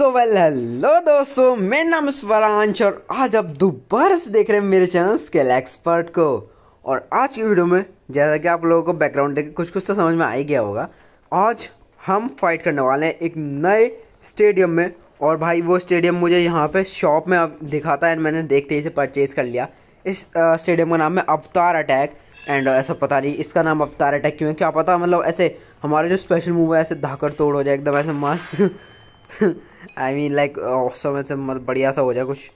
So well hello दोस्तों मेरा नाम स्वरांश और आज आप दोबारा से देख रहे हैं मेरे चैनल स्केल एक्सपर्ट को और आज की वीडियो में जैसा कि आप लोगों को बैकग्राउंड देख कुछ कुछ तो समझ में आ ही गया होगा आज हम फाइट करने वाले हैं एक नए स्टेडियम में और भाई वो स्टेडियम मुझे यहाँ पे शॉप में अब दिखाता है मैंने देखते ही इसे परचेज़ कर लिया इस स्टेडियम का नाम है अवतार अटैक एंड ऐसा पता नहीं इसका नाम अवतार अटैक क्यों है क्या पता मतलब ऐसे हमारे जो स्पेशल मूव है ऐसे धाकर तोड़ हो जाए एकदम ऐसे मस्त आई मीन लाइक ऑसम से मतलब बढ़िया सा हो जाए कुछ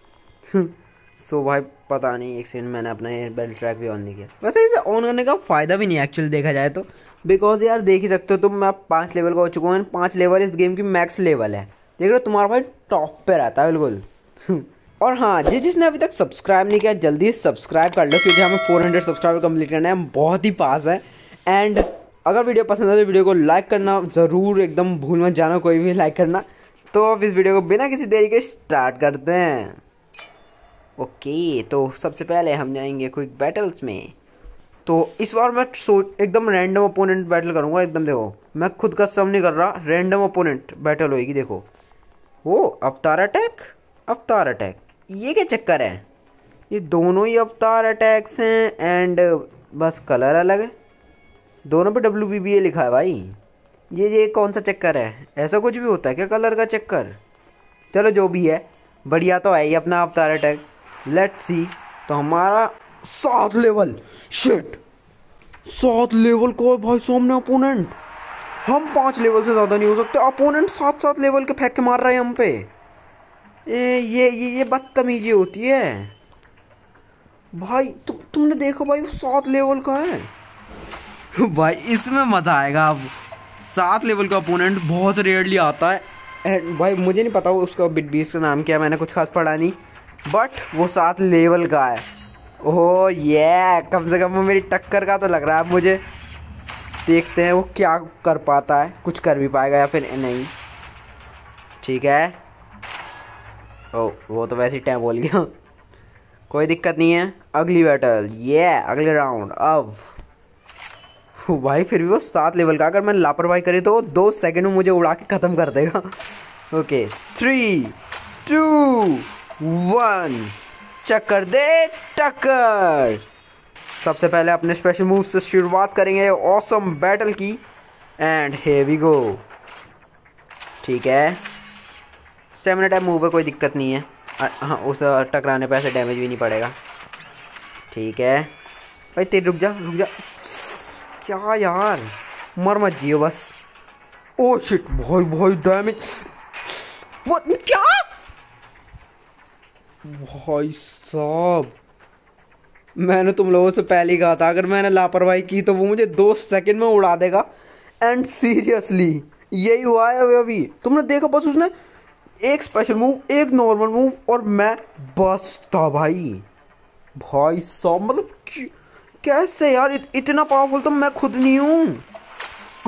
सो भाई पता नहीं एक सेकेंड मैंने अपना ये बेल ट्रैक भी ऑन नहीं किया वैसे इसे ऑन करने का फ़ायदा भी नहीं एक्चुअली देखा जाए तो बिकॉज यार देख ही सकते हो तुम मैं पाँच लेवल का हो चुका हूँ पाँच लेवल इस गेम की मैक्स लेवल है देख रहे हो तुम्हारा भाई टॉप पे रहता है बिल्कुल और हाँ जी जिसने अभी तक सब्सक्राइब नहीं किया जल्दी सब्सक्राइब कर लो क्योंकि हमें 400 सब्सक्राइबर कंप्लीट करना है बहुत ही पास है एंड अगर वीडियो पसंद आए तो वीडियो को लाइक करना ज़रूर एकदम भूल मत जाना कोई भी लाइक करना तो अब इस वीडियो को बिना किसी देरी के स्टार्ट करते हैं ओके तो सबसे पहले हम जाएंगे क्विक बैटल्स में तो इस बार मैं सोच एकदम रैंडम अपोनेंट बैटल करूंगा एकदम देखो मैं खुद का सम नहीं कर रहा रैंडम अपोनेंट बैटल होएगी देखो वो अवतार अटैक अवतार अटैक ये क्या चक्कर है ये दोनों ही अवतार अटैक्स हैं एंड बस कलर अलग है दोनों पे डब्ल्यू बी बी ए लिखा है भाई ये ये कौन सा चक्कर है ऐसा कुछ भी होता है क्या कलर का चक्कर चलो जो भी है बढ़िया तो है ही अपना अवतार अटैक लेट सी तो हमारा सात लेवल शिट सात लेवल को है भाई सामने अपोनेंट हम पांच लेवल से ज़्यादा नहीं हो सकते अपोनेंट सात सात लेवल के फेंक के मार रहे हैं हम पे ए, ये ये ये बदतमीजी होती है भाई तु, तुमने देखा भाई वो सात लेवल का है भाई इसमें मज़ा आएगा अब सात लेवल का अपोनेंट बहुत रेयरली आता है एंड भाई मुझे नहीं पता वो उसका बिट बीस का नाम क्या मैंने कुछ खास पढ़ा नहीं बट वो सात लेवल का है ओह ये कम से कम वो मेरी टक्कर का तो लग रहा है मुझे देखते हैं वो क्या कर पाता है कुछ कर भी पाएगा या फिर नहीं ठीक है ओ वो तो वैसे ही टैप बोल गया कोई दिक्कत नहीं है अगली बैटल ये अगले राउंड अब भाई फिर भी वो सात लेवल का अगर मैं लापरवाही करी तो वो दो सेकंड में मुझे उड़ा के ख़त्म कर देगा ओके थ्री टू वन चक्कर दे टक्कर सबसे पहले अपने स्पेशल मूव से शुरुआत करेंगे ऑसम बैटल की एंड हे वी गो ठीक है स्टेमिना टाइप मूव है कोई दिक्कत नहीं है हाँ उस टकराने पर ऐसे डैमेज भी नहीं पड़ेगा ठीक है भाई तेरे रुक जा रुक जा क्या यार मर मत जियो बस ओ शिट भाई भाई डैमेज क्या भाई साहब मैंने तुम लोगों से पहले ही कहा था अगर मैंने लापरवाही की तो वो मुझे दो सेकंड में उड़ा देगा एंड सीरियसली यही हुआ है अभी तुमने देखा बस उसने एक स्पेशल मूव एक नॉर्मल मूव और मैं बस था भाई भाई साहब मतलब कैसे यार इत, इतना पावरफुल तो मैं खुद नहीं हूँ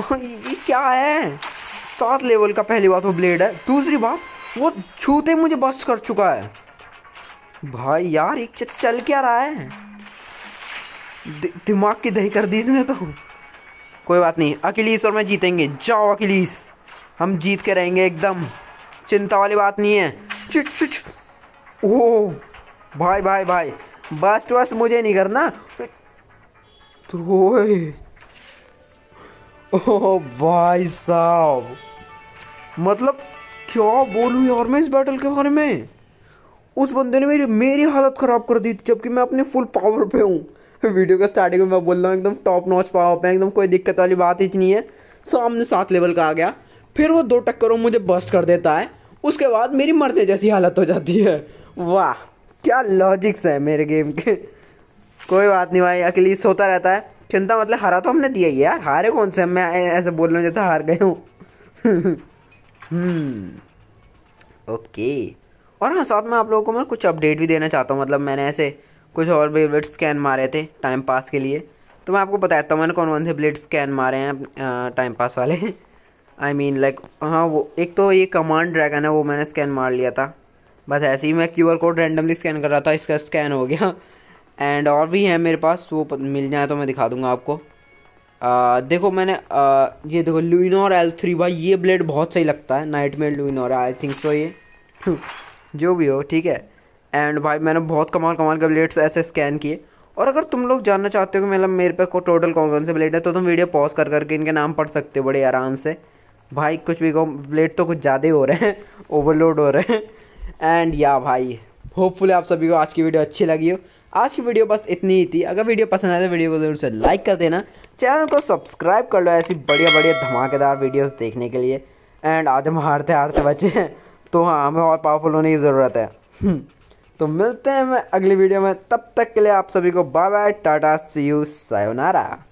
हाँ, ये क्या है सात लेवल का पहली बात वो ब्लेड है दूसरी बात वो छूते मुझे बस्ट कर चुका है भाई यार एक चल क्या रहा है दि, दिमाग की दही कर दी इसने तो कोई बात नहीं अखिलेश और मैं जीतेंगे जाओ अखिलेश हम जीत के रहेंगे एकदम चिंता वाली बात नहीं है चुट चुट ओ भाई भाई भाई बस्ट वस्ट मुझे नहीं करना तो ओ भाई साहब मतलब क्या बोलूँ यार मैं इस बैटल के बारे में उस बंदे ने मेरी मेरी हालत ख़राब कर दी जबकि मैं अपने फुल पावर पे हूँ वीडियो के स्टार्टिंग में मैं बोल रहा हूँ एकदम टॉप नॉच पावर पे एकदम कोई दिक्कत वाली बात ही नहीं है सामने सात लेवल का आ गया फिर वो दो टक्करों मुझे बस्ट कर देता है उसके बाद मेरी मर्जी जैसी हालत हो जाती है वाह क्या लॉजिक्स है मेरे गेम के कोई बात नहीं भाई अकेली सोता रहता है चिंता मतलब हरा तो हमने दिया ही यार हारे कौन से मैं ऐसे बोल रहा हूँ जैसे हार गए हूँ हम्म। ओके और हाँ साथ में आप लोगों को मैं कुछ अपडेट भी देना चाहता हूँ मतलब मैंने ऐसे कुछ और भी ब्लेड स्कैन मारे थे टाइम पास के लिए तो मैं आपको बताता हूँ मैंने कौन कौन से ब्लेड स्कैन मारे हैं टाइम पास वाले आई मीन लाइक हाँ वो एक तो ये कमांड ड्रैगन है वो मैंने स्कैन मार लिया था बस ऐसे ही मैं Q R code randomly scan कर रहा था इसका स्कैन हो गया एंड और भी है मेरे पास वो मिल जाए तो मैं दिखा दूंगा आपको आ, देखो मैंने आ, ये देखो लुइनोर एल थ्री भाई ये ब्लेड बहुत सही लगता है नाइट में लुइनोर आई थिंक सो ये जो भी हो ठीक है एंड भाई मैंने बहुत कमाल कमाल के ब्लेड्स ऐसे स्कैन किए और अगर तुम लोग जानना चाहते हो कि मतलब मेरे पे को टोटल कौन कौन से ब्लेड है तो तुम वीडियो पॉज कर करके इनके नाम पढ़ सकते हो बड़े आराम से भाई कुछ भी कहो ब्लेड तो कुछ ज़्यादा हो रहे हैं ओवरलोड हो रहे हैं एंड या भाई होपफुली आप सभी को आज की वीडियो अच्छी लगी हो आज की वीडियो बस इतनी ही थी अगर वीडियो पसंद आए तो वीडियो को ज़रूर से लाइक कर देना चैनल को सब्सक्राइब कर लो ऐसी बढ़िया बढ़िया धमाकेदार वीडियोस देखने के लिए एंड आज हम हारते हारते बचे हैं तो हाँ हमें और पावरफुल होने की ज़रूरत है हम्म। तो मिलते हैं हमें अगली वीडियो में तब तक के लिए आप सभी को bye bye tata see you sayonara